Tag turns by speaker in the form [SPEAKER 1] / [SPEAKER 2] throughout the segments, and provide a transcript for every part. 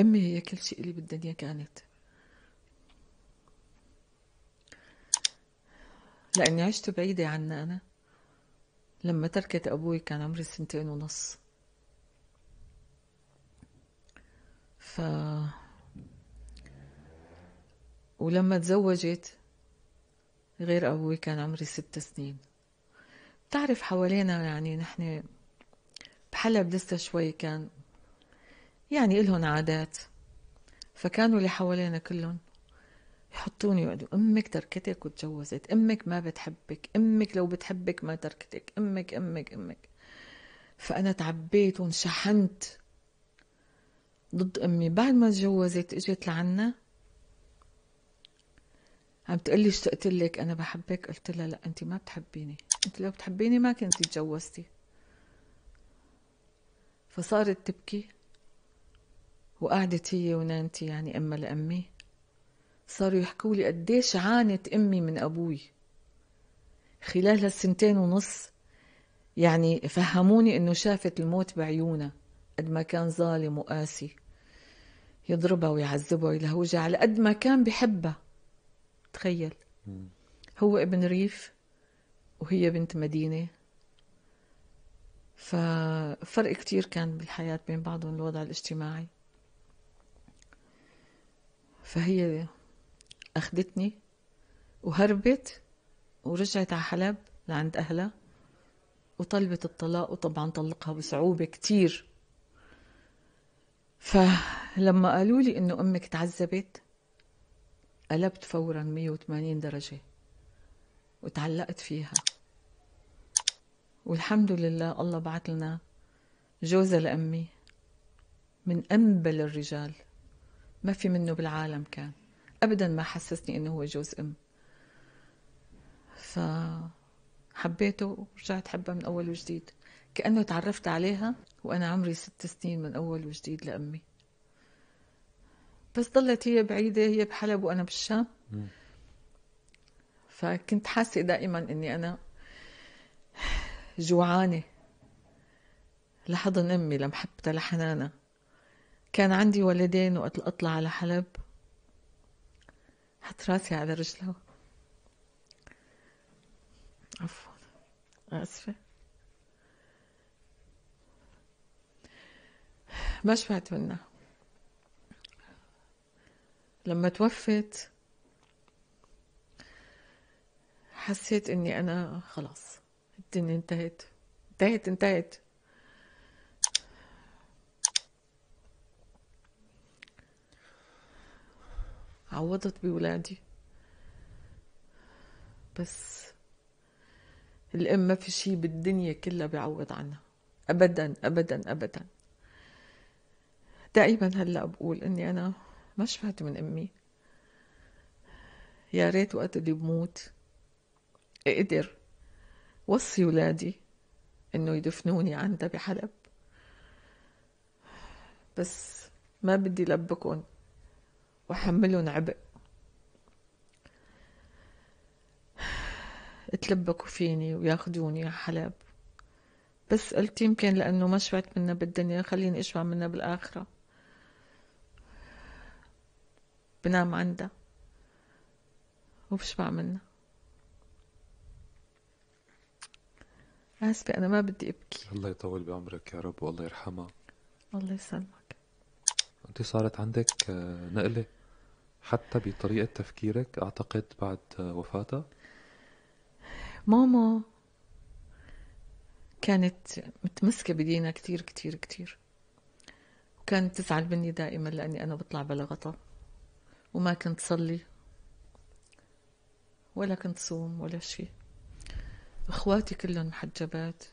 [SPEAKER 1] أمي هي كل شيء اللي بالدنيا كانت لأني عشت بعيدة عنا أنا لما تركت أبوي كان عمري سنتين ونص ف ولما تزوجت غير أبوي كان عمري ست سنين بتعرف حوالينا يعني نحن بحلب لسه شوي كان يعني إلهم عادات فكانوا اللي حوالينا كلهم يحطوني يقعدوا امك تركتك وتجوزت امك ما بتحبك امك لو بتحبك ما تركتك امك امك امك فانا تعبيت وانشحنت ضد امي بعد ما تجوزت اجت لعنا عم تقول لي اشتقت لك انا بحبك قلت لها لا انت ما بتحبيني انت لو بتحبيني ما كنت تجوزتي فصارت تبكي وقعدت هي ونانتي يعني أمها لأمي صاروا يحكوا لي قديش عانت أمي من أبوي خلال هالسنتين ونص يعني فهموني إنه شافت الموت بعيونها قد ما كان ظالم وقاسي يضربها ويعذبها ويلهوجها على قد ما كان بحبها تخيل هو ابن ريف وهي بنت مدينة ففرق كتير كان بالحياة بين بعضهم الوضع الاجتماعي فهي أخدتني وهربت ورجعت على حلب لعند أهلها وطلبت الطلاق وطبعا طلقها بصعوبة كتير فلما قالوا لي إنه أمك تعذبت قلبت فورا 180 درجة وتعلقت فيها والحمد لله الله بعت لنا جوزة لأمي من أنبل الرجال ما في منه بالعالم كان ابدا ما حسسني انه هو جوز ام فحبيته ورجعت حبها من اول وجديد كانه تعرفت عليها وانا عمري ست سنين من اول وجديد لامي بس ضلت هي بعيده هي بحلب وانا بالشام فكنت حاسه دائما اني انا جوعانه لحضن امي لمحبتها لحنانها كان عندي ولدين وقت اطلع على حلب حط راسي على رجله عفوا آسفة ما شبعت منها لما توفت حسيت اني انا خلاص الدنيا انتهت انتهت انتهت عوضت بولادي بس الأم ما في شي بالدنيا كلها بيعوض عنها أبدا أبدا أبدا دائما هلأ بقول إني أنا ما شفعت من أمي يا ريت وقت اللي بموت أقدر وصي ولادي إنه يدفنوني عندها بحلب بس ما بدي لبكن وحملهم عبء تلبكوا فيني وياخدوني على حلب بس قلت يمكن لأنه ما شبعت منها بالدنيا خليني أشبع منها بالآخرة بنام عندها وبشبع منها آسفة أنا ما بدي أبكي الله يطول بعمرك يا رب والله يرحمها الله يسلمك أنت صارت عندك آه، نقلة حتى بطريقة تفكيرك أعتقد بعد وفاتها ماما كانت متمسكة بدينها كتير كتير كتير وكانت تزعل مني دائما لأني أنا بطلع بلا غطا وما كنت صلي ولا كنت صوم ولا شيء اخواتي كلهم محجبات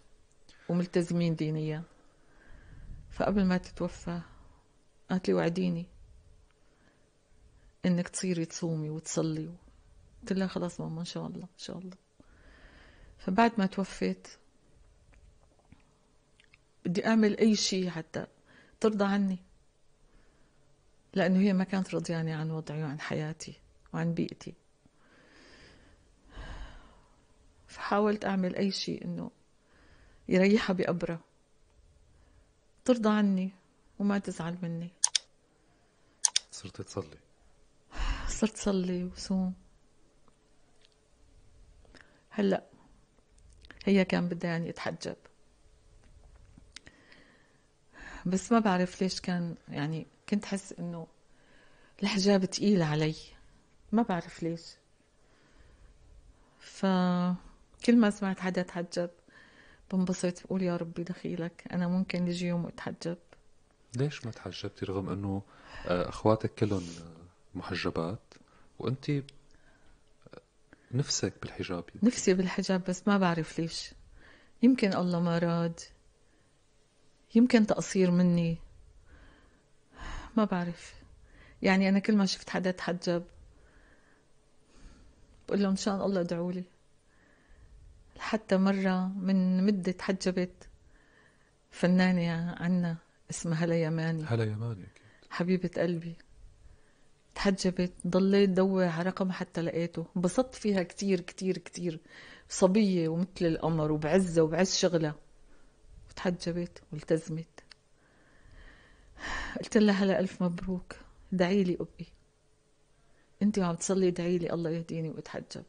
[SPEAKER 1] وملتزمين دينيا فقبل ما تتوفى قالت لي وعديني انك تصيري تصومي وتصلي قلت لها خلاص ماما ان شاء الله ان شاء الله فبعد ما توفيت بدي اعمل اي شيء حتى ترضى عني لانه هي ما كانت رضياني عن وضعي وعن حياتي وعن بيئتي فحاولت اعمل اي شيء انه يريحها بأبرة ترضى عني وما تزعل مني صرت تصلي صرت صلي وصوم هلا هي كان بدها يعني اتحجب بس ما بعرف ليش كان يعني كنت حس انه الحجاب تقيل علي ما بعرف ليش فكل ما سمعت حدا تحجب بنبسط بقول يا ربي دخيلك انا ممكن يجي يوم اتحجب ليش ما تحجبتي رغم انه آه، اخواتك كلهم محجبات وانت نفسك بالحجاب يمكن. نفسي بالحجاب بس ما بعرف ليش يمكن الله ما راد يمكن تقصير مني ما بعرف يعني أنا كل ما شفت حدا تحجب بقول له إن شاء الله ادعوا لي حتى مرة من مدة تحجبت فنانة عنا اسمها هلا يماني هلا يماني حبيبة قلبي تحجبت ضليت دور على رقم حتى لقيته انبسطت فيها كتير كتير كتير صبية ومثل القمر وبعزة وبعز شغلها وتحجبت والتزمت قلت لها هلا ألف مبروك دعي لي أبقي أنت وعم تصلي دعي لي الله يهديني وأتحجب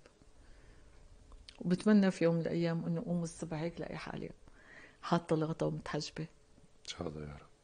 [SPEAKER 1] وبتمنى في يوم من الأيام إنه أقوم الصبح هيك لاقي حالي حاطة الغطا ومتحجبة إن شاء الله يا رب